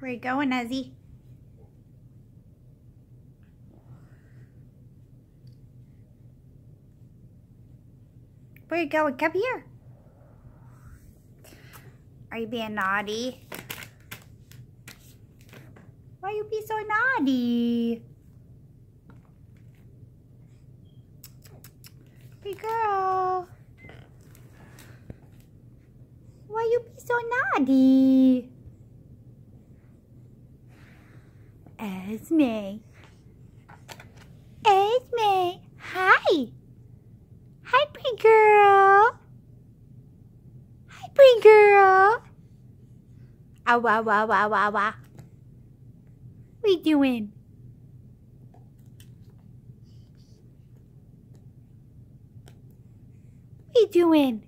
Where you going, Ezzy? Where you going? Come here. Are you being naughty? Why you be so naughty? Hey, girl. Why you be so naughty? Esme. Esme, hi. Hi, pretty girl. Hi, pretty girl. Ah, wah, wah, wah, wah, wah. What you doing? What you doing?